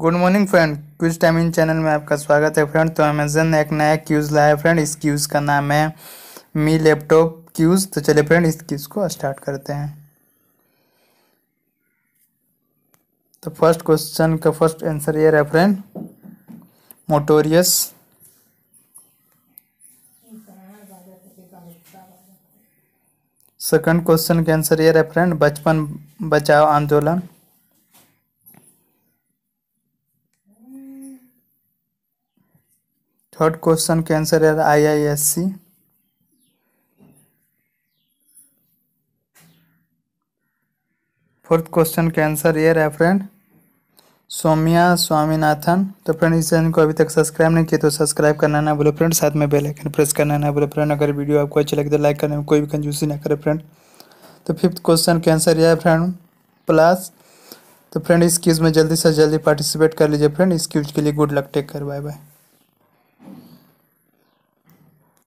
good morning friend quiz in channel में आपका स्वागत है फ्रेंड तो अमेजन ने एक नया क्यूज लाया फ्रेंड इस क्यूज का नाम है मी लैपटॉप क्यूज तो चलिए फ्रेंड इस क्यूज को स्टार्ट करते हैं तो फर्स्ट क्वेश्चन का फर्स्ट आंसर ये है फ्रेंड मोटोरियस सेकंड क्वेश्चन का आंसर ये है friend Bachpan Bachao Andolan answer question I I S C fourth question का आंसर ये है फ्रेंड सौम्या स्वामीनाथन तो फ्रेंड इस चैनल को अभी तक सब्सक्राइब नहीं किया तो सब्सक्राइब करना ना बोले फ्रेंड साथ में बेल आइकन प्रेस करना ना बोले फ्रेंड अगर वीडियो आपको अच्छी लगे तो लाइक करने में कोई भी कंजूसी ना करे फ्रेंड तो फिफ्थ क्वेश्चन के आंसर यह है फ्रेंड प्लस तो फ्रेंड इस क्यूज में जल्दी से जल्दी पार्टिसिपेट कर लीजिए फ्रेंड इस क्यूज के लिए good luck take care bye bye